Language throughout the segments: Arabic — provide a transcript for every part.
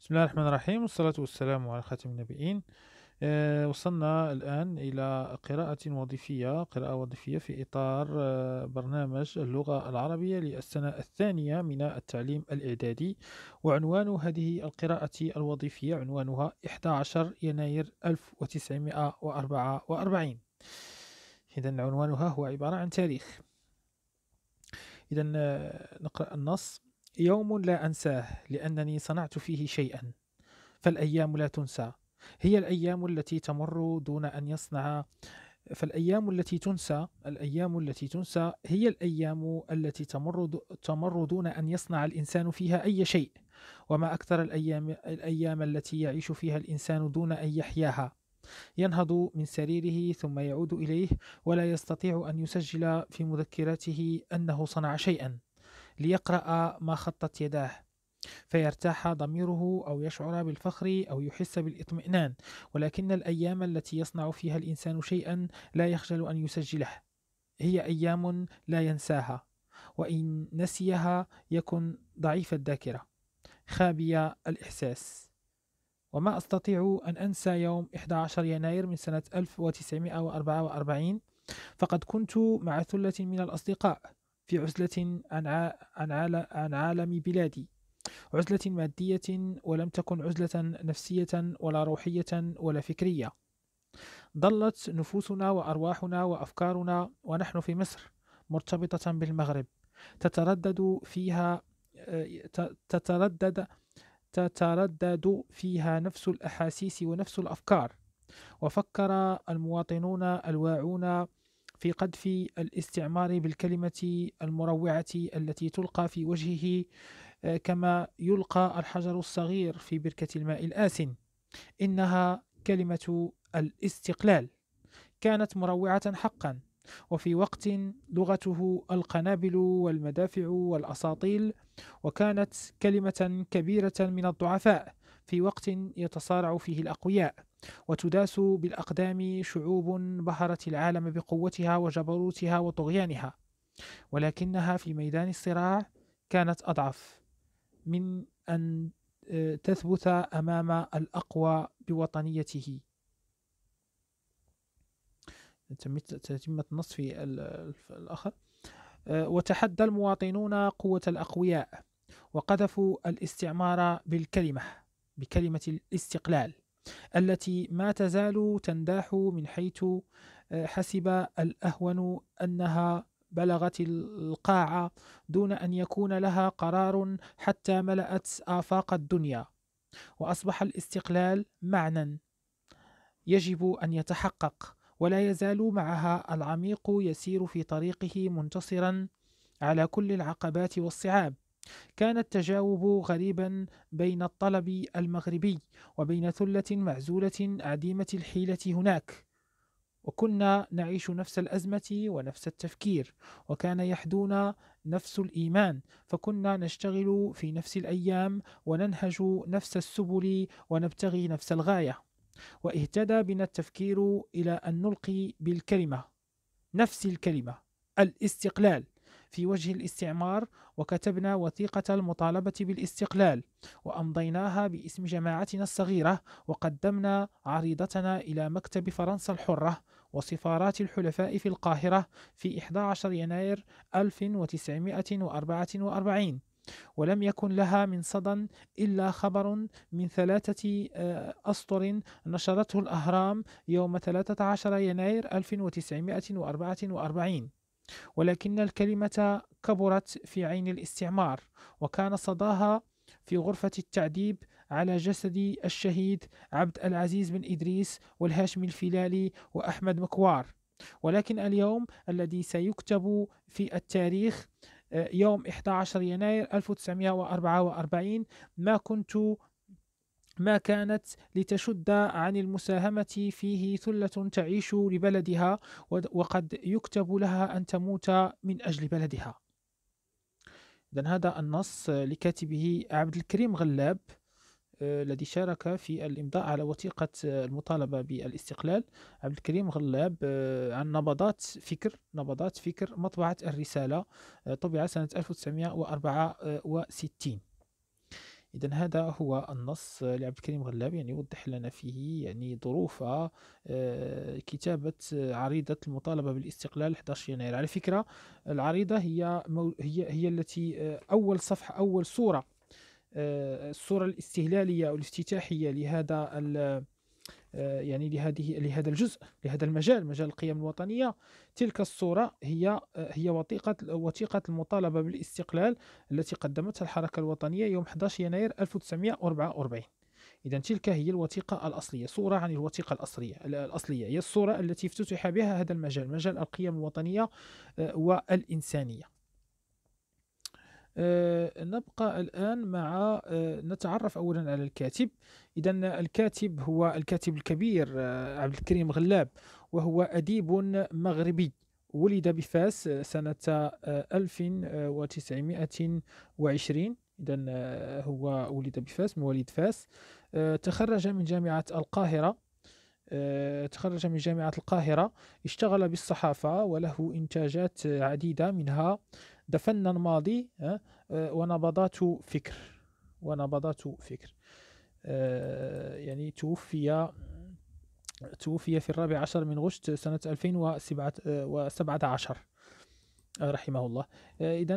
بسم الله الرحمن الرحيم والصلاة والسلام على خاتم النبيين آه، وصلنا الآن إلى قراءة وظيفية قراءة وظيفية في إطار آه، برنامج اللغة العربية للسنة الثانية من التعليم الإعدادي وعنوان هذه القراءة الوظيفية عنوانها 11 يناير 1944 إذا عنوانها هو عبارة عن تاريخ إذا آه، نقرأ النص يوم لا أنساه لأنني صنعت فيه شيئا فالأيام لا تنسى هي الأيام التي تمر دون أن يصنع فالأيام التي تنسى الأيام التي تنسى هي الأيام التي تمر تمر دون أن يصنع الإنسان فيها أي شيء وما أكثر الأيام الأيام التي يعيش فيها الإنسان دون أن يحياها ينهض من سريره ثم يعود إليه ولا يستطيع أن يسجل في مذكراته أنه صنع شيئا ليقرأ ما خطت يداه فيرتاح ضميره أو يشعر بالفخر أو يحس بالاطمئنان ولكن الأيام التي يصنع فيها الإنسان شيئا لا يخجل أن يسجله هي أيام لا ينساها وإن نسيها يكن ضعيف الذاكرة خابية الإحساس وما أستطيع أن أنسى يوم 11 يناير من سنة 1944 فقد كنت مع ثلة من الأصدقاء في عزلة عن عن عالم بلادي عزلة مادية ولم تكن عزلة نفسية ولا روحية ولا فكرية ظلت نفوسنا وأرواحنا وأفكارنا ونحن في مصر مرتبطة بالمغرب تتردد فيها تتردد تتردد فيها نفس الأحاسيس ونفس الأفكار وفكر المواطنون الواعون في قذف الاستعمار بالكلمة المروعة التي تلقى في وجهه آه، كما يلقى الحجر الصغير في بركة الماء الآسن إنها كلمة الاستقلال كانت مروعة حقا وفي وقت لغته القنابل والمدافع والأساطيل وكانت كلمة كبيرة من الضعفاء في وقت يتصارع فيه الأقوياء وتداس بالأقدام شعوب بهرت العالم بقوتها وجبروتها وطغيانها ولكنها في ميدان الصراع كانت أضعف من أن آه، تثبت أمام الأقوى بوطنيته تتمة النص في الآخر آه، وتحدى المواطنون قوة الأقوياء وقذفوا الاستعمار بالكلمة بكلمة الاستقلال التي ما تزال تنداح من حيث آه، حسب الأهون أنها بلغت القاعة دون أن يكون لها قرار حتى ملأت آفاق الدنيا وأصبح الاستقلال معنى يجب أن يتحقق ولا يزال معها العميق يسير في طريقه منتصرا على كل العقبات والصعاب كان التجاوب غريبا بين الطلب المغربي وبين ثلة معزولة عديمة الحيلة هناك وكنا نعيش نفس الأزمة ونفس التفكير وكان يحدونا نفس الإيمان فكنا نشتغل في نفس الأيام وننهج نفس السبل ونبتغي نفس الغاية واهتدى بنا التفكير إلى أن نلقي بالكلمة نفس الكلمة الاستقلال في وجه الاستعمار وكتبنا وثيقة المطالبة بالاستقلال وأمضيناها باسم جماعتنا الصغيرة وقدمنا عريضتنا إلى مكتب فرنسا الحرة وسفارات الحلفاء في القاهرة في 11 يناير 1944 ولم يكن لها من صدى إلا خبر من ثلاثة آه، أسطر نشرته الأهرام يوم 13 يناير 1944 ولكن الكلمة كبرت في عين الاستعمار وكان صداها في غرفة التعذيب على جسد الشهيد عبد العزيز بن إدريس والهاشمي الفلالي وأحمد مكوار ولكن اليوم الذي سيكتب في التاريخ آه، يوم 11 يناير 1944 ما كنت ما كانت لتشد عن المساهمة فيه ثلة تعيش لبلدها وقد يكتب لها أن تموت من أجل بلدها إذن هذا النص لكاتبه عبد الكريم غلاب آه، الذي شارك في الإمضاء على وثيقة المطالبة بالاستقلال عبد الكريم غلاب آه، عن نبضات فكر نبضات فكر مطبعة الرسالة آه، طبع سنة 1964 إذا هذا هو النص لعبد الكريم غلاب يعني يوضح لنا فيه يعني ظروف آه، كتابة عريضة المطالبة بالاستقلال 11 يناير على فكرة العريضة هي هي هي التي آه، أول صفحة أول صورة آه، الصورة الاستهلالية والافتتاحية لهذا آه، يعني لهذه لهذا الجزء لهذا المجال مجال القيم الوطنيه تلك الصوره هي آه، هي وثيقه وثيقه المطالبه بالاستقلال التي قدمتها الحركه الوطنيه يوم 11 يناير 1944 إذا تلك هي الوثيقة الأصلية صورة عن الوثيقة الأصلية الأصلية هي الصورة التي افتتح بها هذا المجال مجال القيم الوطنية آه، والإنسانية آه، نبقى الآن مع آه، نتعرف أولا على الكاتب إذا الكاتب هو الكاتب الكبير آه، عبد الكريم غلاب وهو أديب مغربي ولد بفاس سنة 1920 إذا هو ولد بفاس مواليد فاس تخرج من جامعة القاهرة تخرج من جامعة القاهرة اشتغل بالصحافة وله إنتاجات عديدة منها دفن الماضي آه، ونبضات فكر ونبضات فكر آه، يعني توفي توفي في الرابع عشر من غشت سنة 2017 آه، رحمه الله إذا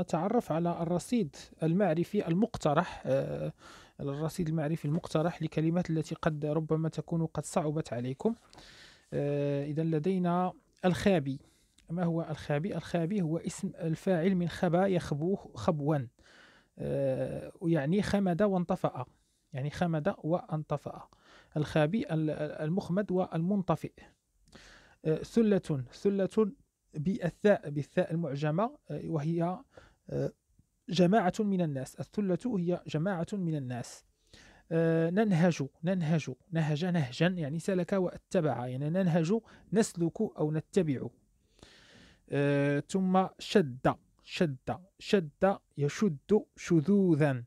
نتعرف على الرصيد المعرفي المقترح الرصيد المعرفي المقترح لكلمات التي قد ربما تكون قد صعبت عليكم إذا لدينا الخابي ما هو الخابي الخابي هو اسم الفاعل من خبا يخبوه خبوا آه يعني خمد وانطفأ يعني خمد وانطفأ الخابي المخمد والمنطفئ آه، ثلة سلة سلة بالثاء بالثاء المعجمة آه، وهي آه، جماعة من الناس الثلة هي جماعة من الناس ننهج ننهج نهج نهجا يعني سلك واتبع يعني ننهج نسلك أو نتبع آه، ثم شد شد شد يشد شذوذا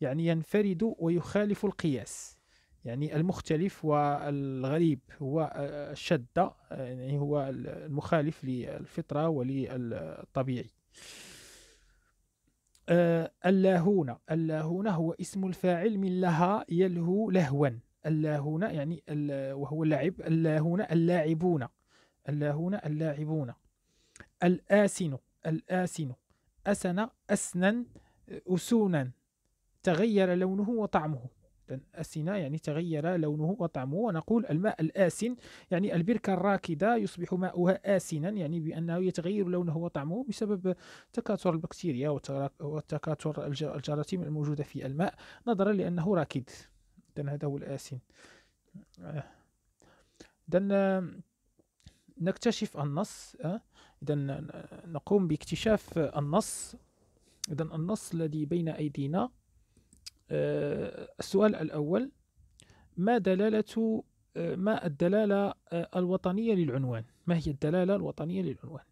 يعني ينفرد ويخالف القياس يعني المختلف والغريب هو الشدة آه، آه، يعني هو المخالف للفطرة وللطبيعي اللاهون اللاهون هو اسم الفاعل من لها يلهو لهوا اللاهون يعني وهو اللعب اللاهون اللاعبون اللاهون اللاعبون الآسن الآسن أسن أسنا أسونا تغير لونه وطعمه أسن يعني تغير لونه وطعمه ونقول الماء الآسن يعني البركة الراكدة يصبح ماؤها آسنا يعني بأنه يتغير لونه وطعمه بسبب تكاثر البكتيريا وتكاثر الجراثيم الموجودة في الماء نظرا لأنه راكد هذا هو الآسن آه. إذن نكتشف النص أه؟ إذا نقوم باكتشاف النص إذا النص الذي بين أيدينا أه، السؤال الأول ما دلالة أه، ما الدلالة الوطنية للعنوان ما هي الدلالة الوطنية للعنوان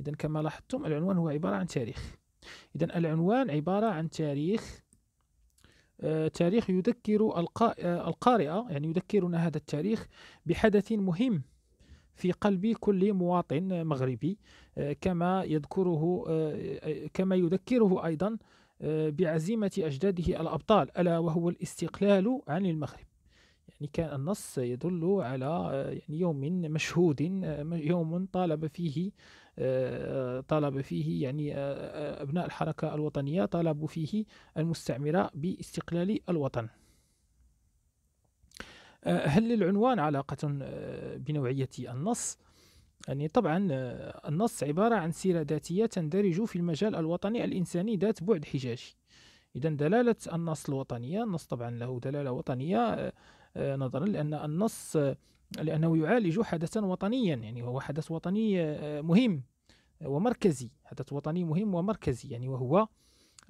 إذا كما لاحظتم العنوان هو عبارة عن تاريخ إذا العنوان عبارة عن تاريخ تاريخ يذكر القارئه يعني يذكرنا هذا التاريخ بحدث مهم في قلب كل مواطن مغربي آه، كما يذكره آه، آه، كما يذكره أيضا بعزيمة أجداده الأبطال ألا وهو الاستقلال عن المغرب يعني كان النص يدل على يعني يوم مشهود يوم طالب فيه طالب فيه يعني أبناء الحركة الوطنية طالبوا فيه المستعمرة باستقلال الوطن آه، هل للعنوان علاقة آه، بنوعية النص؟ يعني طبعا آه، النص عبارة عن سيرة ذاتية تندرج في المجال الوطني الإنساني ذات بعد حجاجي إذا دلالة النص الوطنية النص طبعا له دلالة وطنية نظرا لأن النص لأنه يعالج حدثا وطنيا يعني هو حدث وطني مهم ومركزي حدث وطني مهم ومركزي يعني وهو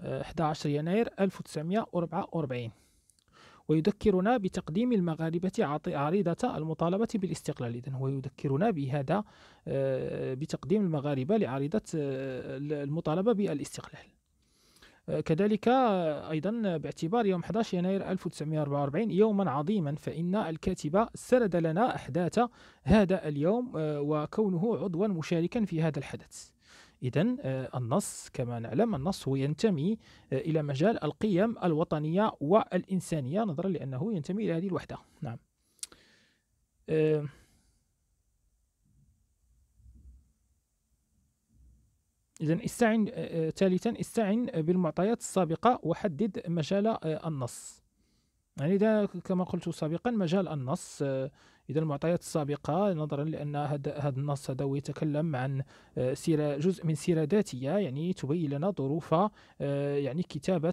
11 يناير 1944 ويذكرنا بتقديم المغاربة عريضة المطالبة بالاستقلال إذن هو يذكرنا بهذا آه، بتقديم المغاربة لعريضة آه، المطالبة بالاستقلال آه، كذلك أيضا باعتبار يوم 11 يناير 1944 يوما عظيما فإن الكاتب سرد لنا أحداث هذا اليوم وكونه عضوا مشاركا في هذا الحدث إذا آه، النص كما نعلم النص هو ينتمي آه، إلى مجال القيم الوطنية والإنسانية نظرا لأنه ينتمي إلى هذه الوحدة نعم آه، إذا استعن ثالثا استعن بالمعطيات السابقة وحدد مجال النص يعني إذا كما قلت سابقا مجال النص آه، اذا المعطيات السابقه نظرا لان هذا النص هذا يتكلم عن آه، سيره جزء من سيره ذاتيه يعني تبين لنا ظروف آه، يعني كتابه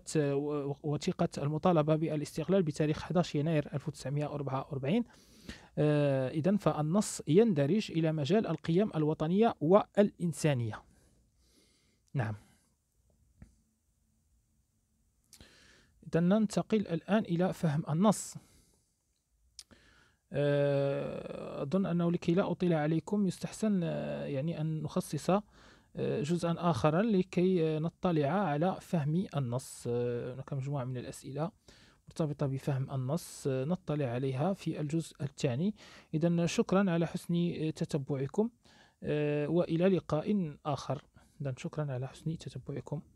وثيقه المطالبه بالاستقلال بتاريخ 11 يناير 1944 اذا فالنص يندرج الى مجال القيم الوطنيه والانسانيه نعم إذا ننتقل الآن إلى فهم النص آه، أظن أنه لكي لا أطيل عليكم يستحسن آه، يعني أن نخصص آه، جزءا آخرا لكي نطلع على فهم النص هناك مجموعة من الأسئلة مرتبطة بفهم النص نطلع عليها في الجزء الثاني إذا شكرا على حسن تتبعكم وإلى لقاء آخر إذا شكرا على حسن تتبعكم